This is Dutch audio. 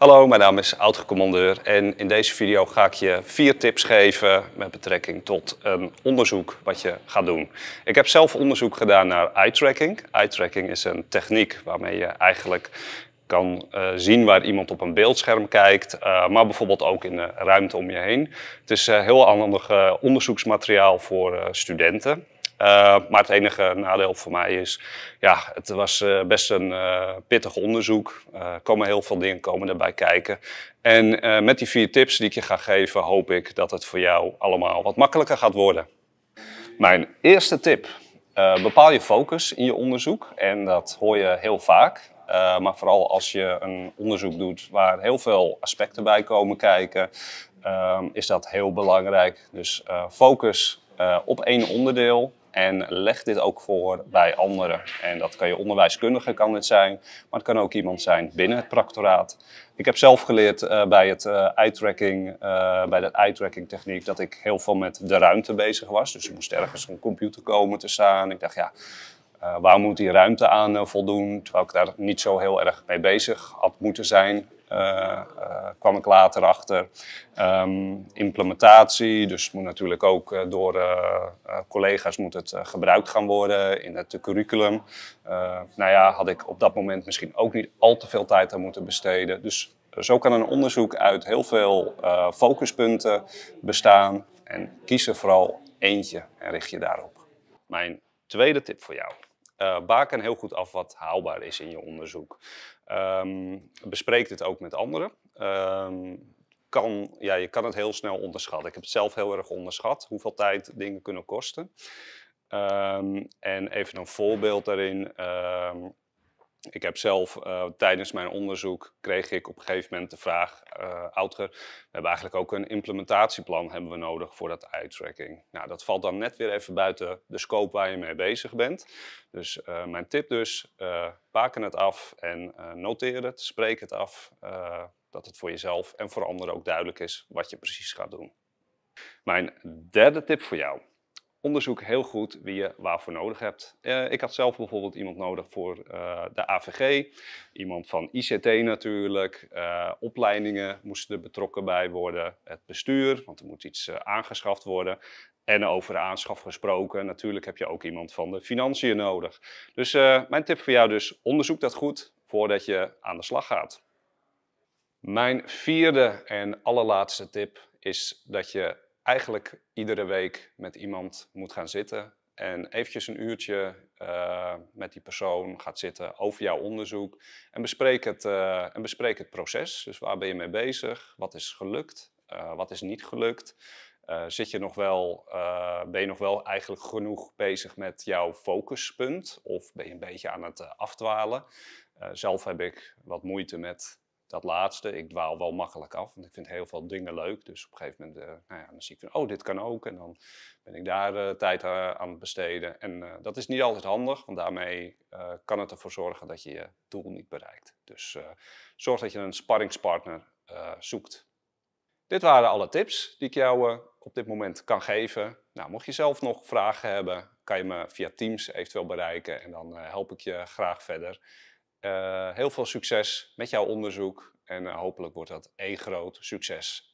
Hallo, mijn naam is oud en in deze video ga ik je vier tips geven met betrekking tot een onderzoek wat je gaat doen. Ik heb zelf onderzoek gedaan naar eye-tracking. Eye-tracking is een techniek waarmee je eigenlijk kan eh, zien waar iemand op een beeldscherm kijkt, eh, maar bijvoorbeeld ook in de ruimte om je heen. Het is eh, heel handig onderzoeksmateriaal voor studenten. Eh, maar het enige nadeel voor mij is, ja, het was eh, best een eh, pittig onderzoek. Er komen heel veel dingen komen erbij kijken. En met die vier tips die ik je ga geven, hoop ik dat het voor jou allemaal wat makkelijker gaat worden. Mijn eerste tip. bepaal je focus in je onderzoek en dat hoor je heel vaak. maar vooral als je een onderzoek doet waar heel veel aspecten bij komen kijken, is dat heel belangrijk. Dus focus op één onderdeel en leg dit ook voor bij anderen. En dat kan je onderwijskundige kan dit zijn, maar het kan ook iemand zijn binnen het practoraat. Ik heb zelf geleerd eh, bij, het, uh, eh, eye -tracking, eh, bij de eye-tracking techniek dat ik heel veel met de ruimte bezig was. Dus ik moest ergens een computer komen te staan. Ik dacht, ja, waar moet die ruimte aan voldoen? Terwijl ik daar niet zo heel erg mee bezig had moeten zijn. Eh, eh, kwam ik later achter. Ehm, implementatie, dus moet natuurlijk ook eh, door collega's moet het gebruikt gaan worden in het curriculum. nou ja, had ik op dat moment misschien ook niet al te veel tijd aan moeten besteden. Dus zo kan een onderzoek uit heel veel focuspunten bestaan. En kies er vooral eentje en richt je daarop. Mijn tweede tip voor jou. Uh, baken heel goed af wat haalbaar is in je onderzoek. Um, ehm, bespreekt het ook met anderen. Ehm, kan, ja, je kan het heel snel onderschatten. Ik heb het zelf heel erg onderschat hoeveel tijd dingen kunnen kosten. Ehm, en even een voorbeeld daarin. Ik heb zelf eh, tijdens mijn onderzoek kreeg ik op een gegeven moment de vraag, uh, eh, Outger, we hebben eigenlijk ook een implementatieplan hebben we nodig voor dat eye tracking. Nou, dat valt dan net weer even buiten de scope waar je mee bezig bent. Dus eh, mijn tip dus, pak het af en noteer het, spreek het af, dat het voor jezelf en voor anderen ook duidelijk is wat je precies gaat doen. Mijn derde tip voor jou onderzoek heel goed wie je waarvoor nodig hebt. Eh, ik had zelf bijvoorbeeld iemand nodig voor eh, de AVG, iemand van ICT natuurlijk, eh, opleidingen moesten er betrokken bij worden, het bestuur, want er moet iets aangeschaft worden. En over de aanschaf gesproken, natuurlijk heb je ook iemand van de financiën nodig. Dus mijn tip voor jou dus, onderzoek dat goed voordat je aan de slag gaat. Mijn vierde en allerlaatste tip is dat je eigenlijk iedere week met iemand moet gaan zitten en eventjes een uurtje eh, met die persoon gaat zitten over jouw onderzoek en bespreek, het, eh, en bespreek het proces. Dus waar ben je mee bezig? Wat is gelukt? Eh, wat is niet gelukt? zit je nog wel, ben je nog wel eigenlijk genoeg bezig met jouw focuspunt? Of ben je een beetje aan het afdwalen? zelf heb ik wat moeite met dat laatste, ik dwaal wel makkelijk af, want ik vind heel veel dingen leuk. Dus op een gegeven moment, eh, nou ja, dan zie ik van, oh, dit kan ook. En dan ben ik daar eh, tijd eh, aan het besteden. En dat is niet altijd handig, want daarmee kan het ervoor zorgen dat je je doel niet bereikt. Dus zorg dat je een sparringspartner zoekt. Dit waren alle tips die ik jou op dit moment kan geven. Nou, mocht je zelf nog vragen hebben, kan je me via Teams eventueel bereiken en dan help ik je graag verder. Eh, heel veel succes met jouw onderzoek en eh, hopelijk wordt dat een groot succes.